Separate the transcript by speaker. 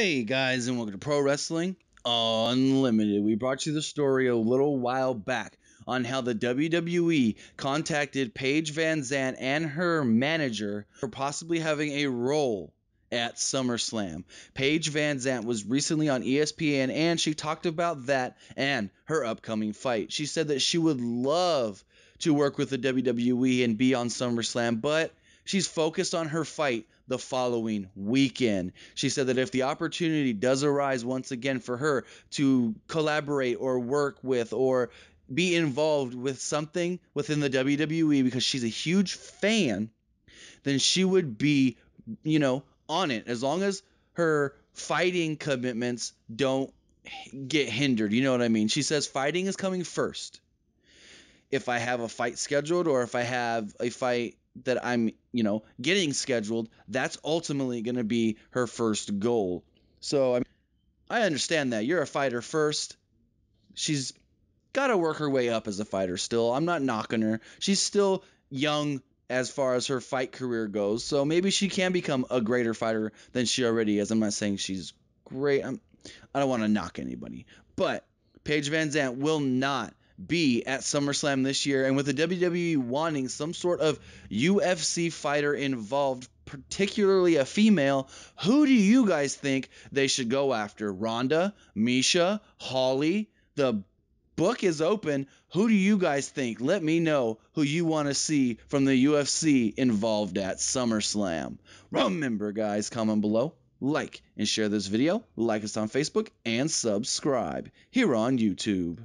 Speaker 1: Hey guys, and welcome to Pro Wrestling Unlimited. We brought you the story a little while back on how the WWE contacted Paige Van Zant and her manager for possibly having a role at SummerSlam. Paige Van Zant was recently on ESPN and she talked about that and her upcoming fight. She said that she would love to work with the WWE and be on SummerSlam, but She's focused on her fight the following weekend. She said that if the opportunity does arise once again for her to collaborate or work with or be involved with something within the WWE because she's a huge fan, then she would be, you know, on it as long as her fighting commitments don't get hindered. You know what I mean? She says fighting is coming first. If I have a fight scheduled or if I have a fight that I'm, you know, getting scheduled, that's ultimately going to be her first goal. So I I understand that. You're a fighter first. She's got to work her way up as a fighter still. I'm not knocking her. She's still young as far as her fight career goes. So maybe she can become a greater fighter than she already is. I'm not saying she's great. I'm, I don't want to knock anybody. But Paige Van Zant will not be at SummerSlam this year, and with the WWE wanting some sort of UFC fighter involved, particularly a female, who do you guys think they should go after? Ronda, Misha, Holly? The book is open. Who do you guys think? Let me know who you want to see from the UFC involved at SummerSlam. Remember, guys, comment below, like, and share this video, like us on Facebook, and subscribe here on YouTube.